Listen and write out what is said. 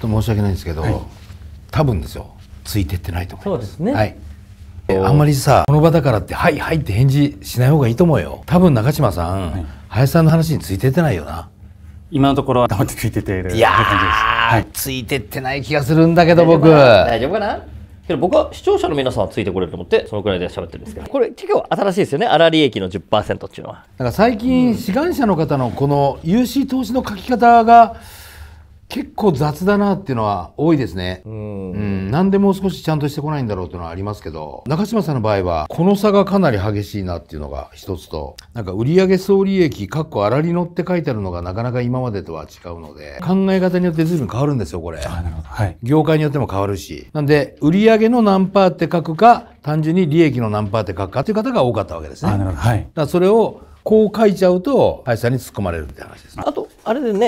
と申し訳ないんですけど、はい、多分ですよついてってないと思いますそうですね、はいあんまりさこの場だからって「はいはい」って返事しない方がいいと思うよ多分中島さん、はい、林さんの話についてってないよな今のところは黙ってついてているいやはい、ついてってない気がするんだけど僕大丈夫かなけど僕は視聴者の皆さんはついてこれると思ってそのくらいで喋ってるんですけどこれ結構新しいですよね粗利益の10%っていうのはだから最近志願者の方のこの融資投資の書き方が、結構雑だなっていうのは多いですね。うん。うん。なんでもう少しちゃんとしてこないんだろうっていうのはありますけど、中島さんの場合は、この差がかなり激しいなっていうのが一つと、なんか売上総利益、かっこ粗利のって書いてあるのがなかなか今までとは違うので、考え方によって随分変わるんですよ、これ。なるほど。はい。業界によっても変わるし。なんで、売上の何パーって書くか、単純に利益の何パーって書くかっていう方が多かったわけですね。なるほど。はい。だそれを、こう書いちゃうと林さんに突っ込まれるって話です、ね、あとあれでね